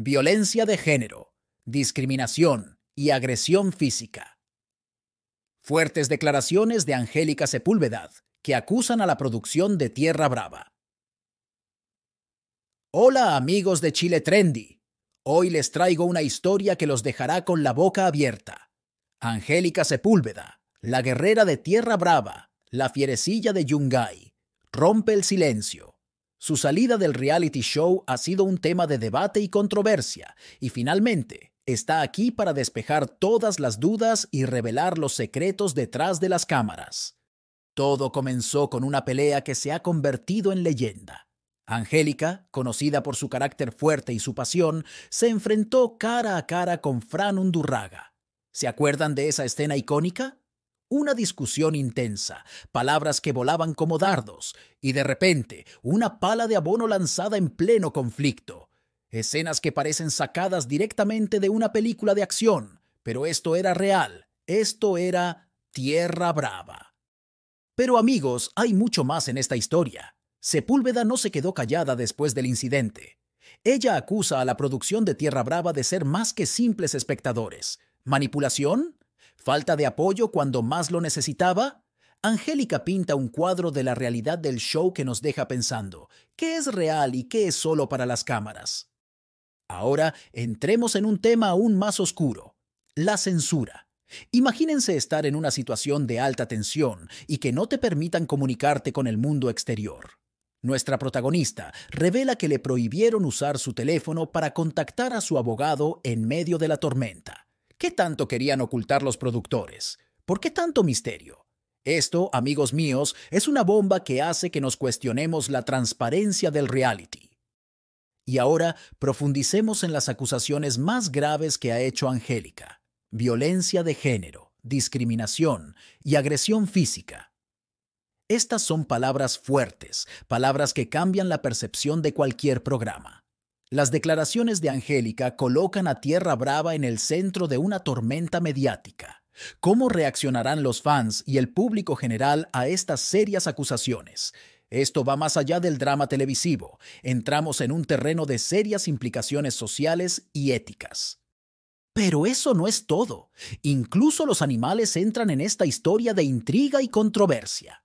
violencia de género, discriminación y agresión física. Fuertes declaraciones de Angélica Sepúlveda que acusan a la producción de Tierra Brava. Hola amigos de Chile Trendy. Hoy les traigo una historia que los dejará con la boca abierta. Angélica Sepúlveda, la guerrera de Tierra Brava, la fierecilla de Yungay, rompe el silencio su salida del reality show ha sido un tema de debate y controversia, y finalmente está aquí para despejar todas las dudas y revelar los secretos detrás de las cámaras. Todo comenzó con una pelea que se ha convertido en leyenda. Angélica, conocida por su carácter fuerte y su pasión, se enfrentó cara a cara con Fran Undurraga. ¿Se acuerdan de esa escena icónica? una discusión intensa, palabras que volaban como dardos, y de repente una pala de abono lanzada en pleno conflicto. Escenas que parecen sacadas directamente de una película de acción, pero esto era real, esto era Tierra Brava. Pero amigos, hay mucho más en esta historia. Sepúlveda no se quedó callada después del incidente. Ella acusa a la producción de Tierra Brava de ser más que simples espectadores. ¿Manipulación? falta de apoyo cuando más lo necesitaba? Angélica pinta un cuadro de la realidad del show que nos deja pensando, ¿qué es real y qué es solo para las cámaras? Ahora entremos en un tema aún más oscuro, la censura. Imagínense estar en una situación de alta tensión y que no te permitan comunicarte con el mundo exterior. Nuestra protagonista revela que le prohibieron usar su teléfono para contactar a su abogado en medio de la tormenta. ¿Qué tanto querían ocultar los productores? ¿Por qué tanto misterio? Esto, amigos míos, es una bomba que hace que nos cuestionemos la transparencia del reality. Y ahora profundicemos en las acusaciones más graves que ha hecho Angélica. Violencia de género, discriminación y agresión física. Estas son palabras fuertes, palabras que cambian la percepción de cualquier programa. Las declaraciones de Angélica colocan a Tierra Brava en el centro de una tormenta mediática. ¿Cómo reaccionarán los fans y el público general a estas serias acusaciones? Esto va más allá del drama televisivo. Entramos en un terreno de serias implicaciones sociales y éticas. Pero eso no es todo. Incluso los animales entran en esta historia de intriga y controversia.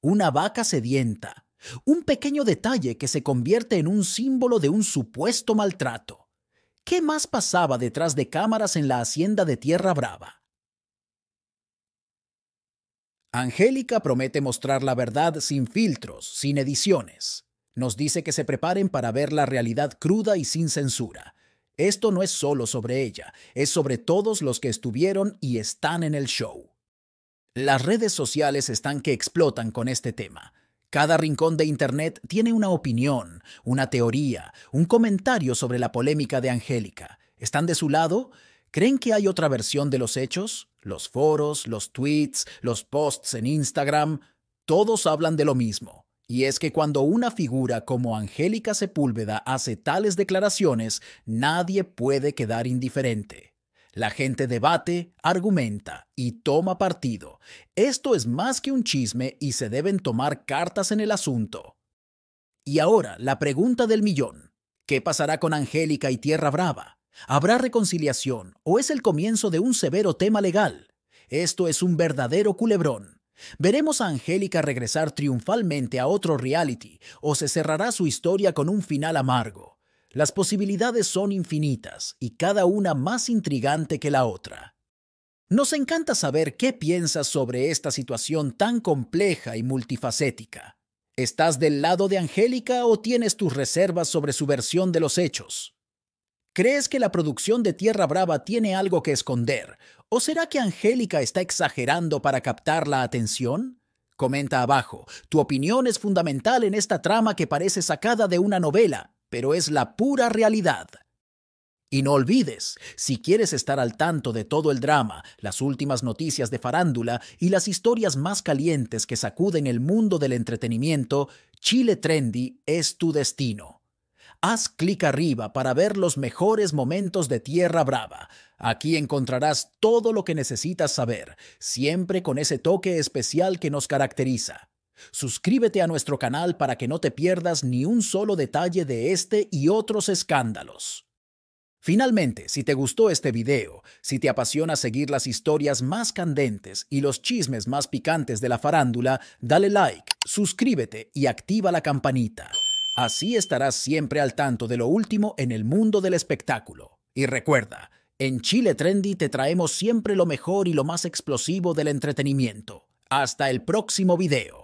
Una vaca sedienta, un pequeño detalle que se convierte en un símbolo de un supuesto maltrato. ¿Qué más pasaba detrás de cámaras en la hacienda de Tierra Brava? Angélica promete mostrar la verdad sin filtros, sin ediciones. Nos dice que se preparen para ver la realidad cruda y sin censura. Esto no es solo sobre ella, es sobre todos los que estuvieron y están en el show. Las redes sociales están que explotan con este tema. Cada rincón de Internet tiene una opinión, una teoría, un comentario sobre la polémica de Angélica. ¿Están de su lado? ¿Creen que hay otra versión de los hechos? Los foros, los tweets, los posts en Instagram, todos hablan de lo mismo. Y es que cuando una figura como Angélica Sepúlveda hace tales declaraciones, nadie puede quedar indiferente. La gente debate, argumenta y toma partido. Esto es más que un chisme y se deben tomar cartas en el asunto. Y ahora, la pregunta del millón. ¿Qué pasará con Angélica y Tierra Brava? ¿Habrá reconciliación o es el comienzo de un severo tema legal? Esto es un verdadero culebrón. ¿Veremos a Angélica regresar triunfalmente a otro reality o se cerrará su historia con un final amargo? Las posibilidades son infinitas y cada una más intrigante que la otra. Nos encanta saber qué piensas sobre esta situación tan compleja y multifacética. ¿Estás del lado de Angélica o tienes tus reservas sobre su versión de los hechos? ¿Crees que la producción de Tierra Brava tiene algo que esconder? ¿O será que Angélica está exagerando para captar la atención? Comenta abajo. Tu opinión es fundamental en esta trama que parece sacada de una novela pero es la pura realidad. Y no olvides, si quieres estar al tanto de todo el drama, las últimas noticias de farándula y las historias más calientes que sacuden el mundo del entretenimiento, Chile Trendy es tu destino. Haz clic arriba para ver los mejores momentos de Tierra Brava. Aquí encontrarás todo lo que necesitas saber, siempre con ese toque especial que nos caracteriza. Suscríbete a nuestro canal para que no te pierdas ni un solo detalle de este y otros escándalos. Finalmente, si te gustó este video, si te apasiona seguir las historias más candentes y los chismes más picantes de la farándula, dale like, suscríbete y activa la campanita. Así estarás siempre al tanto de lo último en el mundo del espectáculo. Y recuerda, en Chile Trendy te traemos siempre lo mejor y lo más explosivo del entretenimiento. Hasta el próximo video.